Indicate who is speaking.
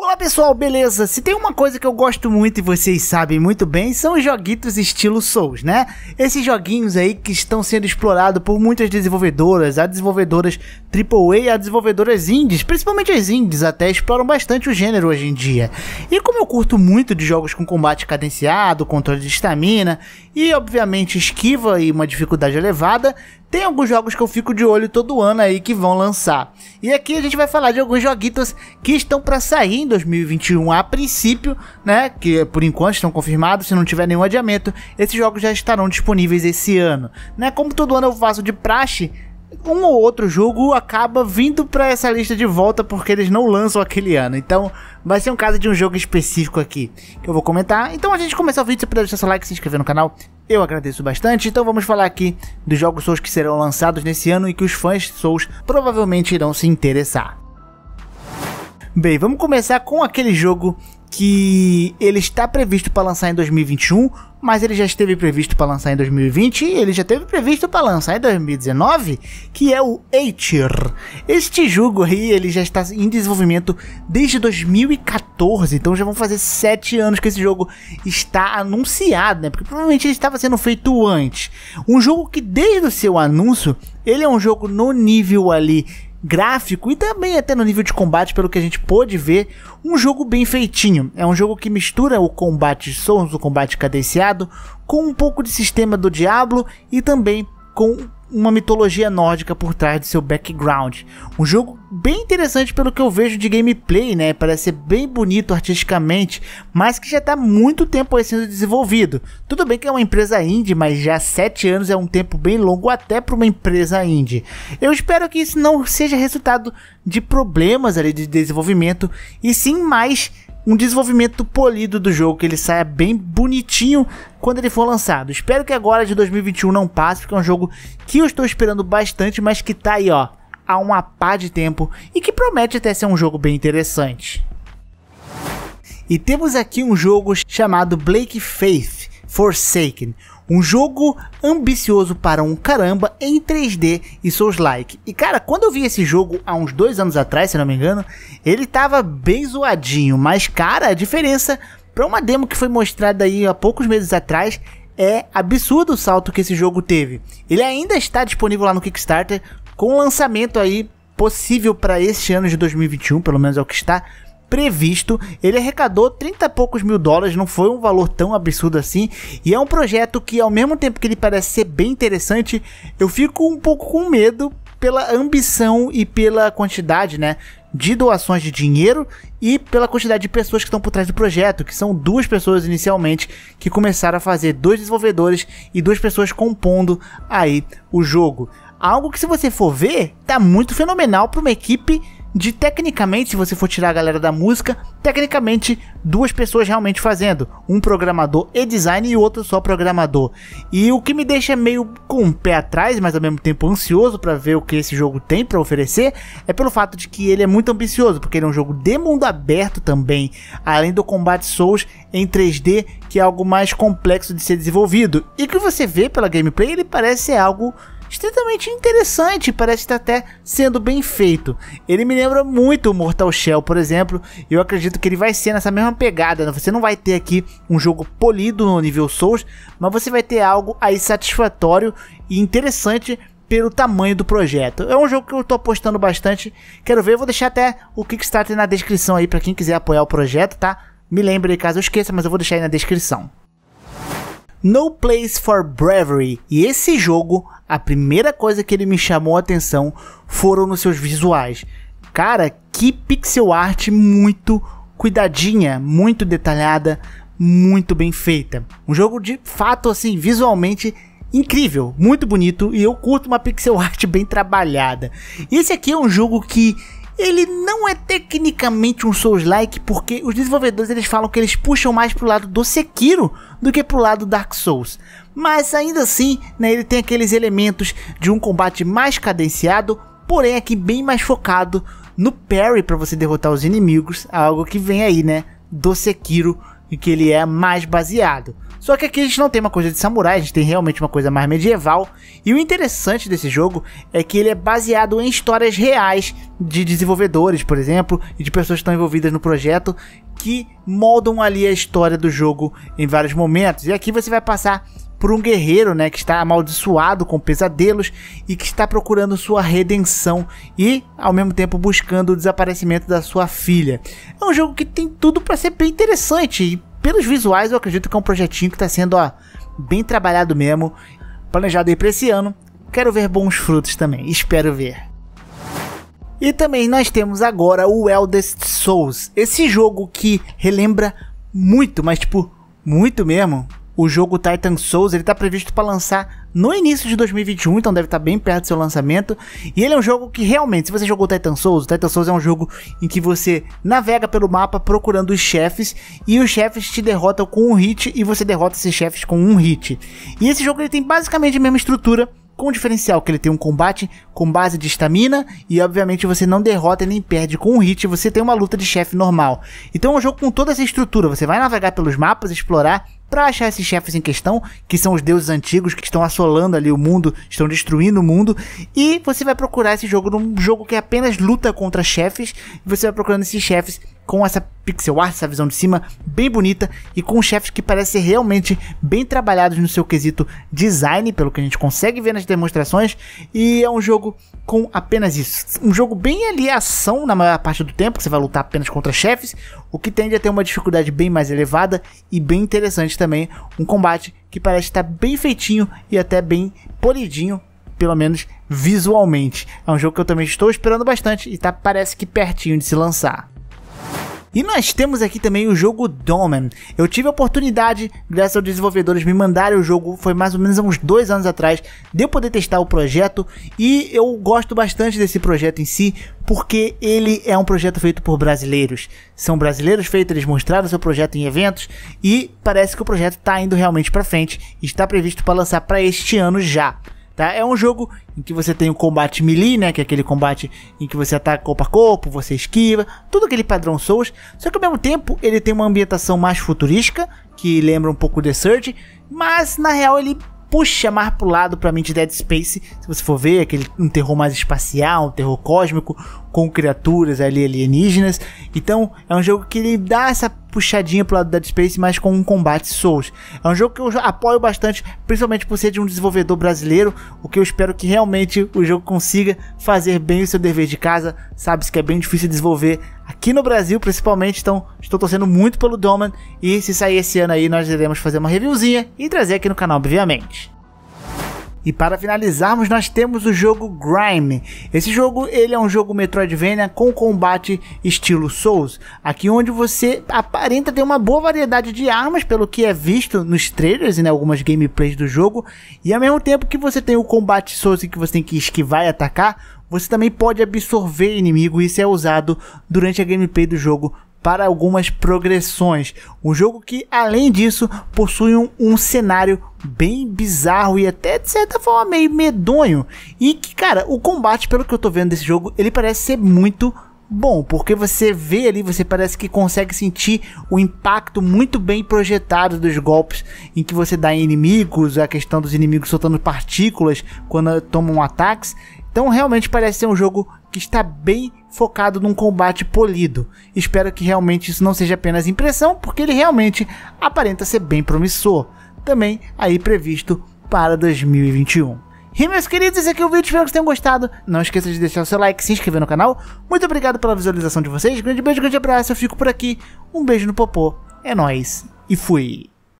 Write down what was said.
Speaker 1: Olá pessoal, beleza? Se tem uma coisa que eu gosto muito e vocês sabem muito bem, são os joguitos estilo Souls, né? Esses joguinhos aí que estão sendo explorados por muitas desenvolvedoras, a desenvolvedoras AAA, a desenvolvedoras indies, principalmente as indies até, exploram bastante o gênero hoje em dia. E como eu curto muito de jogos com combate cadenciado, controle de estamina e obviamente esquiva e uma dificuldade elevada, tem alguns jogos que eu fico de olho todo ano aí que vão lançar. E aqui a gente vai falar de alguns joguitos que estão para sair em 2021 a princípio, né? Que por enquanto estão confirmados, se não tiver nenhum adiamento, esses jogos já estarão disponíveis esse ano. Né? Como todo ano eu faço de praxe, um ou outro jogo acaba vindo para essa lista de volta porque eles não lançam aquele ano. Então, vai ser um caso de um jogo específico aqui que eu vou comentar. Então, a gente começar o vídeo, se puder deixar seu like, se inscrever no canal, eu agradeço bastante. Então, vamos falar aqui dos jogos Souls que serão lançados nesse ano e que os fãs Souls provavelmente irão se interessar. Bem, vamos começar com aquele jogo que ele está previsto para lançar em 2021, mas ele já esteve previsto para lançar em 2020 e ele já esteve previsto para lançar em 2019, que é o Eitir. Este jogo aí, ele já está em desenvolvimento desde 2014, então já vão fazer 7 anos que esse jogo está anunciado, né? Porque provavelmente ele estava sendo feito antes. Um jogo que desde o seu anúncio, ele é um jogo no nível ali gráfico e também até no nível de combate, pelo que a gente pôde ver, um jogo bem feitinho. É um jogo que mistura o combate Souls, o combate cadenciado, com um pouco de sistema do Diablo e também com uma mitologia nórdica por trás de seu background. Um jogo bem interessante pelo que eu vejo de gameplay, né? Parece ser bem bonito artisticamente, mas que já está muito tempo sendo desenvolvido. Tudo bem que é uma empresa indie, mas já 7 anos é um tempo bem longo até para uma empresa indie. Eu espero que isso não seja resultado de problemas ali de desenvolvimento e sim mais um desenvolvimento polido do jogo, que ele saia bem bonitinho quando ele for lançado. Espero que agora de 2021 não passe, porque é um jogo que eu estou esperando bastante, mas que tá aí, ó, há uma pá de tempo e que promete até ser um jogo bem interessante. E temos aqui um jogo chamado Blake Faith Forsaken, um jogo ambicioso para um caramba em 3D e Souls-like. E cara, quando eu vi esse jogo há uns dois anos atrás, se não me engano, ele tava bem zoadinho, mas cara, a diferença para uma demo que foi mostrada aí há poucos meses atrás é absurdo o salto que esse jogo teve. Ele ainda está disponível lá no Kickstarter com lançamento aí possível para este ano de 2021, pelo menos é o que está previsto. Ele arrecadou 30 e poucos mil dólares, não foi um valor tão absurdo assim. E é um projeto que, ao mesmo tempo que ele parece ser bem interessante, eu fico um pouco com medo pela ambição e pela quantidade, né? De doações de dinheiro e pela quantidade de pessoas que estão por trás do projeto, que são duas pessoas inicialmente que começaram a fazer, dois desenvolvedores e duas pessoas compondo aí o jogo. Algo que, se você for ver, tá muito fenomenal para uma equipe de tecnicamente, se você for tirar a galera da música, tecnicamente duas pessoas realmente fazendo, um programador e design e outro só programador. E o que me deixa meio com o um pé atrás, mas ao mesmo tempo ansioso para ver o que esse jogo tem para oferecer, é pelo fato de que ele é muito ambicioso, porque ele é um jogo de mundo aberto também, além do combate Souls em 3D, que é algo mais complexo de ser desenvolvido. E que você vê pela gameplay, ele parece ser algo extremamente interessante, parece estar até sendo bem feito. Ele me lembra muito o Mortal Shell, por exemplo, e eu acredito que ele vai ser nessa mesma pegada. Né? Você não vai ter aqui um jogo polido no nível Souls, mas você vai ter algo aí satisfatório e interessante pelo tamanho do projeto. É um jogo que eu tô apostando bastante. Quero ver, vou deixar até o Kickstarter na descrição aí para quem quiser apoiar o projeto, tá? Me lembre caso eu esqueça, mas eu vou deixar aí na descrição. No Place for Bravery. E esse jogo, a primeira coisa que ele me chamou a atenção foram nos seus visuais. Cara, que pixel art muito cuidadinha, muito detalhada, muito bem feita. Um jogo de fato assim, visualmente incrível, muito bonito e eu curto uma pixel art bem trabalhada. Esse aqui é um jogo que ele não é tecnicamente um Souls-like, porque os desenvolvedores eles falam que eles puxam mais pro lado do Sekiro do que pro lado Dark Souls. Mas ainda assim, né, ele tem aqueles elementos de um combate mais cadenciado, porém aqui bem mais focado no parry para você derrotar os inimigos, algo que vem aí, né, do Sekiro, e que ele é mais baseado. Só que aqui a gente não tem uma coisa de samurai, a gente tem realmente uma coisa mais medieval. E o interessante desse jogo é que ele é baseado em histórias reais de desenvolvedores, por exemplo, e de pessoas que estão envolvidas no projeto que moldam ali a história do jogo em vários momentos. E aqui você vai passar por um guerreiro, né, que está amaldiçoado com pesadelos e que está procurando sua redenção e, ao mesmo tempo, buscando o desaparecimento da sua filha. É um jogo que tem tudo para ser bem interessante e pelos visuais, eu acredito que é um projetinho que está sendo ó, bem trabalhado mesmo, planejado aí para esse ano. Quero ver bons frutos também, espero ver. E também nós temos agora o Eldest Souls, esse jogo que relembra muito, mas tipo, muito mesmo, o jogo Titan Souls, ele tá previsto para lançar no início de 2021, então deve estar tá bem perto do seu lançamento. E ele é um jogo que realmente, se você jogou Titan Souls, Titan Souls é um jogo em que você navega pelo mapa procurando os chefes e os chefes te derrotam com um hit e você derrota esses chefes com um hit. E esse jogo ele tem basicamente a mesma estrutura com o diferencial que ele tem um combate com base de estamina e obviamente você não derrota nem perde com um hit, você tem uma luta de chefe normal. Então é um jogo com toda essa estrutura, você vai navegar pelos mapas, explorar para achar esses chefes em questão, que são os deuses antigos que estão assolando ali o mundo, estão destruindo o mundo, e você vai procurar esse jogo num jogo que é apenas luta contra chefes, e você vai procurando esses chefes com essa pixel art, essa visão de cima bem bonita e com chefes que parecem realmente bem trabalhados no seu quesito design, pelo que a gente consegue ver nas demonstrações, e é um jogo com apenas isso. Um jogo bem ali ação na maior parte do tempo, que você vai lutar apenas contra chefes, o que tende a ter uma dificuldade bem mais elevada e bem interessante também, um combate que parece estar bem feitinho e até bem polidinho pelo menos visualmente. É um jogo que eu também estou esperando bastante e tá parece que pertinho de se lançar. E nós temos aqui também o jogo Domen. Eu tive a oportunidade, graças aos desenvolvedores me mandarem o jogo, foi mais ou menos há uns dois anos atrás, de eu poder testar o projeto. E eu gosto bastante desse projeto em si, porque ele é um projeto feito por brasileiros. São brasileiros feitos, eles mostraram seu projeto em eventos e parece que o projeto está indo realmente para frente e está previsto para lançar para este ano já. Tá? É um jogo em que você tem o combate melee, né? Que é aquele combate em que você ataca corpo a corpo, você esquiva, tudo aquele padrão Souls. Só que ao mesmo tempo ele tem uma ambientação mais futurística, que lembra um pouco The Surge, mas na real ele puxa mais pro lado pra mim de Dead Space, se você for ver, aquele um terror mais espacial, um terror cósmico, com criaturas ali alienígenas. Então é um jogo que ele dá essa puxadinha pro lado do Dead Space, mas com um combate Souls. É um jogo que eu apoio bastante, principalmente por ser de um desenvolvedor brasileiro, o que eu espero que realmente o jogo consiga fazer bem o seu dever de casa. Sabe-se que é bem difícil desenvolver aqui no Brasil, principalmente, então estou torcendo muito pelo Doman e se sair esse ano aí nós iremos fazer uma reviewzinha e trazer aqui no canal, obviamente. E para finalizarmos, nós temos o jogo Grime. Esse jogo, ele é um jogo Metroidvania com combate estilo Souls, aqui onde você aparenta ter uma boa variedade de armas pelo que é visto nos trailers e né, algumas gameplays do jogo, e ao mesmo tempo que você tem o combate Souls em que você tem que esquivar e atacar, você também pode absorver inimigo e isso é usado durante a gameplay do jogo para algumas progressões. Um jogo que, além disso, possui um, um cenário bem bizarro e até de certa forma meio medonho. E que, cara, o combate, pelo que eu tô vendo desse jogo, ele parece ser muito bom, porque você vê ali, você parece que consegue sentir o impacto muito bem projetado dos golpes em que você dá em inimigos, a questão dos inimigos soltando partículas quando tomam ataques. Então realmente parece ser um jogo que está bem focado num combate polido. Espero que realmente isso não seja apenas impressão, porque ele realmente aparenta ser bem promissor. Também aí previsto para 2021. E meus queridos, esse aqui é o vídeo, espero que vocês tenham gostado. Não esqueça de deixar o seu like, se inscrever no canal. Muito obrigado pela visualização de vocês, grande beijo, grande abraço, eu fico por aqui. Um beijo no popô, é nóis e fui!